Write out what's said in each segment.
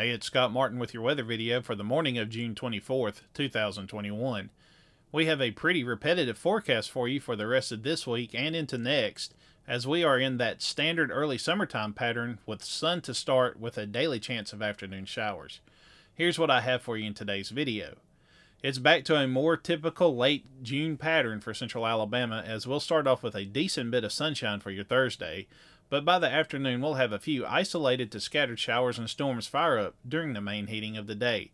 Hey, it's Scott Martin with your weather video for the morning of June 24th, 2021. We have a pretty repetitive forecast for you for the rest of this week and into next, as we are in that standard early summertime pattern with sun to start with a daily chance of afternoon showers. Here's what I have for you in today's video. It's back to a more typical late June pattern for central Alabama as we'll start off with a decent bit of sunshine for your Thursday, but by the afternoon we'll have a few isolated to scattered showers and storms fire up during the main heating of the day.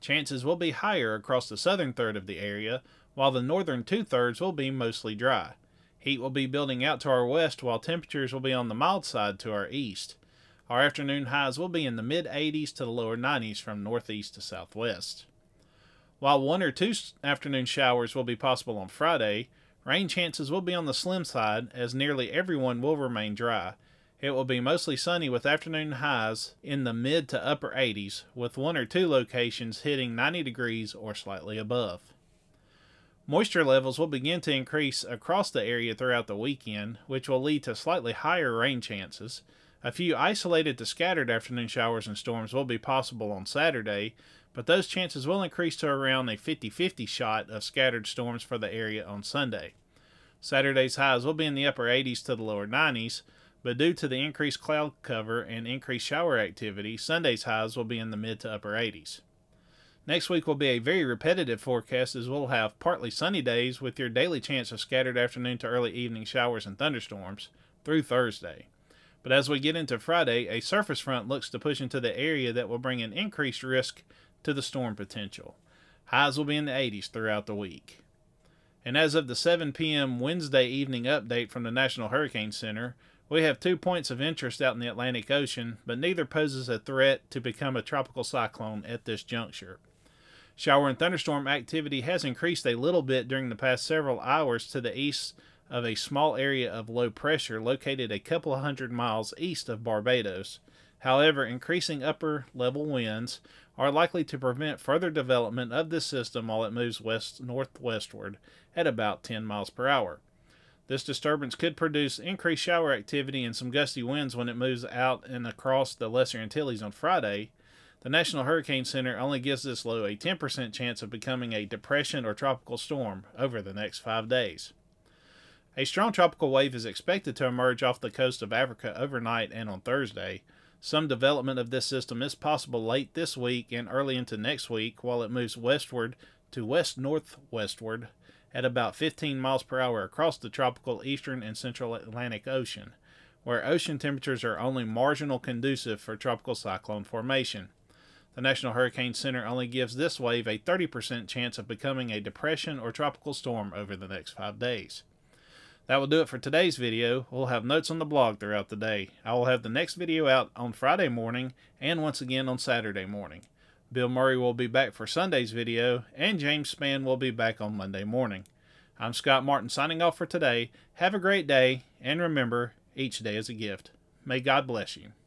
Chances will be higher across the southern third of the area, while the northern two-thirds will be mostly dry. Heat will be building out to our west while temperatures will be on the mild side to our east. Our afternoon highs will be in the mid 80s to the lower 90s from northeast to southwest. While one or two afternoon showers will be possible on Friday, Rain chances will be on the slim side, as nearly everyone will remain dry. It will be mostly sunny with afternoon highs in the mid to upper 80s, with one or two locations hitting 90 degrees or slightly above. Moisture levels will begin to increase across the area throughout the weekend, which will lead to slightly higher rain chances. A few isolated to scattered afternoon showers and storms will be possible on Saturday, but those chances will increase to around a 50 50 shot of scattered storms for the area on Sunday. Saturday's highs will be in the upper 80s to the lower 90s, but due to the increased cloud cover and increased shower activity, Sunday's highs will be in the mid to upper 80s. Next week will be a very repetitive forecast as we'll have partly sunny days with your daily chance of scattered afternoon to early evening showers and thunderstorms through Thursday. But as we get into Friday, a surface front looks to push into the area that will bring an increased risk to the storm potential. Highs will be in the 80s throughout the week. And as of the 7 p.m. Wednesday evening update from the National Hurricane Center, we have two points of interest out in the Atlantic Ocean, but neither poses a threat to become a tropical cyclone at this juncture. Shower and thunderstorm activity has increased a little bit during the past several hours to the east of a small area of low pressure located a couple of hundred miles east of Barbados. However, increasing upper level winds are likely to prevent further development of this system while it moves west northwestward at about 10 miles per hour. This disturbance could produce increased shower activity and some gusty winds when it moves out and across the Lesser Antilles on Friday. The National Hurricane Center only gives this low a 10% chance of becoming a depression or tropical storm over the next five days. A strong tropical wave is expected to emerge off the coast of Africa overnight and on Thursday. Some development of this system is possible late this week and early into next week while it moves westward to west northwestward at about 15 miles per hour across the tropical eastern and central Atlantic Ocean, where ocean temperatures are only marginal conducive for tropical cyclone formation. The National Hurricane Center only gives this wave a 30% chance of becoming a depression or tropical storm over the next five days. That will do it for today's video. We'll have notes on the blog throughout the day. I will have the next video out on Friday morning and once again on Saturday morning. Bill Murray will be back for Sunday's video, and James Spann will be back on Monday morning. I'm Scott Martin signing off for today. Have a great day, and remember, each day is a gift. May God bless you.